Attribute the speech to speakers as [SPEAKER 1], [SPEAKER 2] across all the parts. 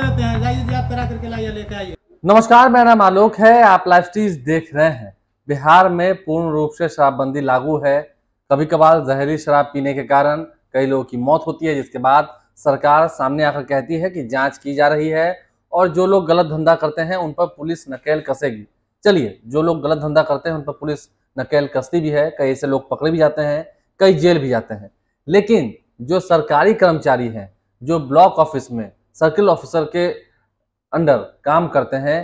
[SPEAKER 1] देते हैं जाइए यात्रा करके लाइए लेके आइए
[SPEAKER 2] नमस्कार मेरा नाम आलोक है आप लाइफ देख रहे हैं बिहार में पूर्ण रूप से शराबबंदी लागू है कभी कभार जहरीली शराब पीने के कारण कई लोगों की मौत होती है जिसके बाद सरकार सामने आकर कहती है कि जांच की जा रही है और जो लोग गलत धंधा करते हैं उन पर पुलिस नकेल कसेगी चलिए जो लोग गलत धंधा करते हैं उन पर पुलिस नकेल कसती भी है कई ऐसे लोग पकड़े भी जाते हैं कई जेल भी जाते हैं लेकिन जो सरकारी कर्मचारी हैं जो ब्लॉक ऑफिस में सर्किल ऑफिसर के अंडर काम करते हैं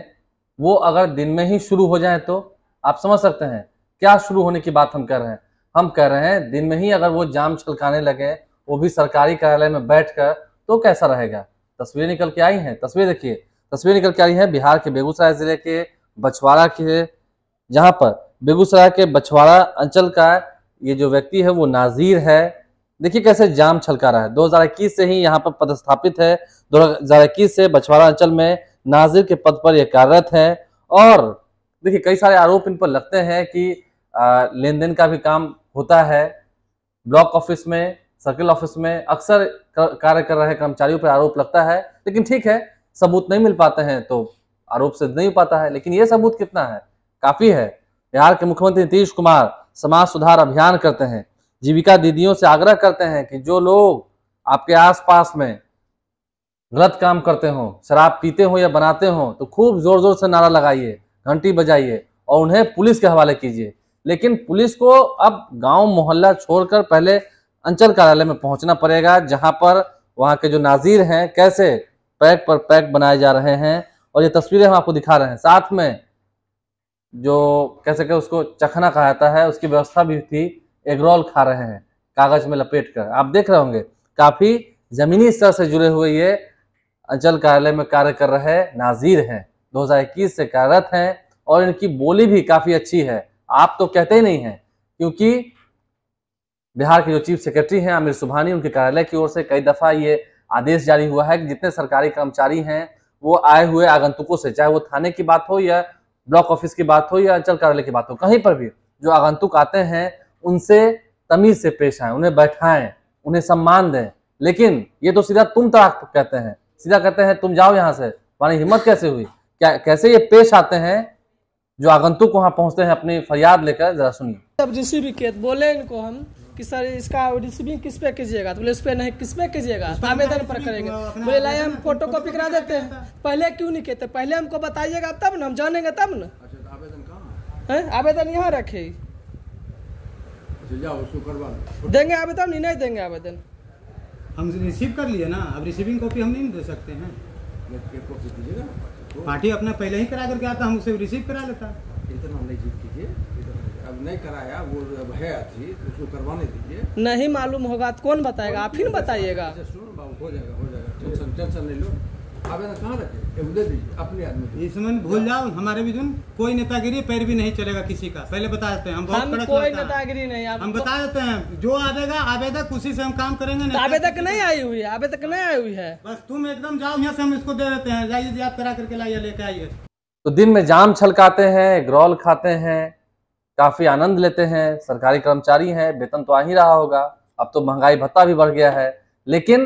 [SPEAKER 2] वो अगर दिन में ही शुरू हो जाए तो आप समझ सकते हैं क्या शुरू होने की बात हम कर रहे हैं हम कह रहे हैं दिन में ही अगर वो जाम छलकाने लगे वो भी सरकारी कार्यालय में बैठ कर तो कैसा रहेगा तस्वीरें निकल के आई हैं तस्वीर देखिए तस्वीर निकल के आई है बिहार के बेगूसराय जिले के बछवाड़ा के जहाँ पर बेगूसराय के बछवाड़ा अंचल का ये जो व्यक्ति है वो नाजीर है देखिए कैसे जाम छलका रहा है 2021 से ही यहाँ पर पदस्थापित है 2021 से बछवाड़ा अंचल में नाजिर के पद पर यह कार्यरत है और देखिए कई सारे आरोप इन पर लगते हैं कि लेन देन का भी काम होता है ब्लॉक ऑफिस में सर्किल ऑफिस में अक्सर कार्य कर रहे कर्मचारियों पर आरोप लगता है लेकिन ठीक है सबूत नहीं मिल पाते हैं तो आरोप सिद्ध नहीं पाता है लेकिन ये सबूत कितना है काफी है बिहार के मुख्यमंत्री नीतीश कुमार समाज सुधार अभियान करते हैं जीविका दीदियों से आग्रह करते हैं कि जो लोग आपके आसपास में गलत काम करते हो शराब पीते हो या बनाते हो तो खूब जोर जोर से नारा लगाइए घंटी बजाइए और उन्हें पुलिस के हवाले कीजिए लेकिन पुलिस को अब गांव मोहल्ला छोड़कर पहले अंचल कार्यालय में पहुंचना पड़ेगा जहां पर वहां के जो नाजीर हैं कैसे पैक पर पैक बनाए जा रहे हैं और ये तस्वीरें हम आपको दिखा रहे हैं साथ में जो कैसे कह उसको चखना कहा जाता है उसकी व्यवस्था भी थी एगरोल खा रहे हैं कागज में लपेट कर आप देख रहे होंगे काफी जमीनी स्तर से जुड़े हुए ये अंचल कार्यालय में कार्य कर रहे नाजीर हैं 2021 से कार्यरत हैं और इनकी बोली भी काफी अच्छी है आप तो कहते ही नहीं हैं क्योंकि बिहार के जो चीफ सेक्रेटरी हैं आमिर सुबहानी उनके कार्यालय की ओर से कई दफा ये आदेश जारी हुआ है कि जितने सरकारी कर्मचारी हैं वो आए हुए आगंतुकों से चाहे वो थाने की बात हो या ब्लॉक ऑफिस की बात हो या अंचल कार्यालय की बात हो कहीं पर भी जो आगंतुक आते हैं उनसे तमीज से पेश आए उन्हें बैठाएं उन्हें सम्मान दें लेकिन ये तो सीधा तुम तक कहते हैं सीधा कहते हैं तुम जाओ यहाँ से तुम्हारी हिम्मत कैसे हुई क्या कैसे ये पेश आते हैं जो आगंतुक वहाँ पहुँचते हैं अपनी फरियाद लेकर जरा
[SPEAKER 1] सुनिए अब बोले इनको हम कि सर इसका किस पे कीजिएगा तो बोले इस पे नहीं किस पे कीजिएगा आवेदन पर करेंगे बोले लाए हम फोटो कॉपी करा देते हैं पहले क्यों नहीं कहते पहले हमको बताइएगा तब ना हम जानेंगे तब ना अच्छा, तो आवेदन यहाँ रखे तो देंगे आवेदन नहीं देंगे आवेदन हम रिसीव कर लिए ना अब रिसीविंग कॉपी हम नहीं दे सकते हैं तो- पार्टी अपना पहले ही करा करके आता हम उसे रिसीव करा लेता इतना हम कीजिए अब नहीं कराया वो अब है अच्छी तो उसको करवाने दीजिए नहीं मालूम होगा तो कौन बताएगा आप ही बताइएगा अच्छा, हो जाएगा हो जाएगा टेंशन टेंशन नहीं लो आवेदन इसमें भूल जाओ हमारे भी कोई नेतागिरी पैर भी नहीं चलेगा किसी का पहले बता देते हैं हम बहुत हम कोई नेतागिरी नहीं हम तो- बता देते हैं जो आवेगा आवेदक उसी से हम काम करेंगे आवेदक नहीं आई हुई है आवेदक नहीं आई हुई है बस तुम एकदम जाओ यहाँ से हम इसको दे देते हैं जाइए याद करा करके लाइए लेके आइए
[SPEAKER 2] तो दिन में जाम छलकाते हैं ग्रॉल खाते हैं काफी आनंद लेते हैं सरकारी कर्मचारी हैं वेतन तो आ ही रहा होगा अब तो महंगाई भत्ता भी बढ़ गया है लेकिन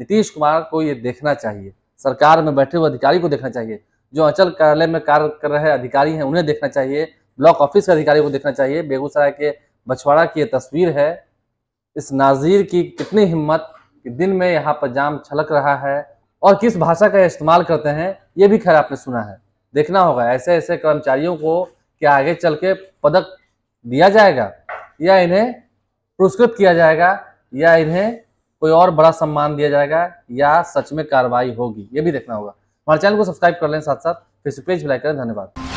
[SPEAKER 2] नीतीश कुमार को ये देखना चाहिए सरकार में बैठे हुए अधिकारी को देखना चाहिए जो अंचल कार्यालय में कार्य कर रहे अधिकारी हैं उन्हें देखना चाहिए ब्लॉक ऑफिस के अधिकारी को देखना चाहिए बेगूसराय के बछवाड़ा की ये तस्वीर है इस नाजीर की कितनी हिम्मत कि दिन में यहाँ पर जाम छलक रहा है और किस भाषा का इस्तेमाल करते हैं ये भी खैर आपने सुना है देखना होगा ऐसे ऐसे कर्मचारियों को क्या आगे चल के पदक दिया जाएगा या इन्हें पुरस्कृत किया जाएगा या इन्हें कोई और बड़ा सम्मान दिया जाएगा या सच में कार्रवाई होगी ये भी देखना होगा हमारे चैनल को सब्सक्राइब कर लें साथ साथ फेसबुक पेज भी लाइक करें धन्यवाद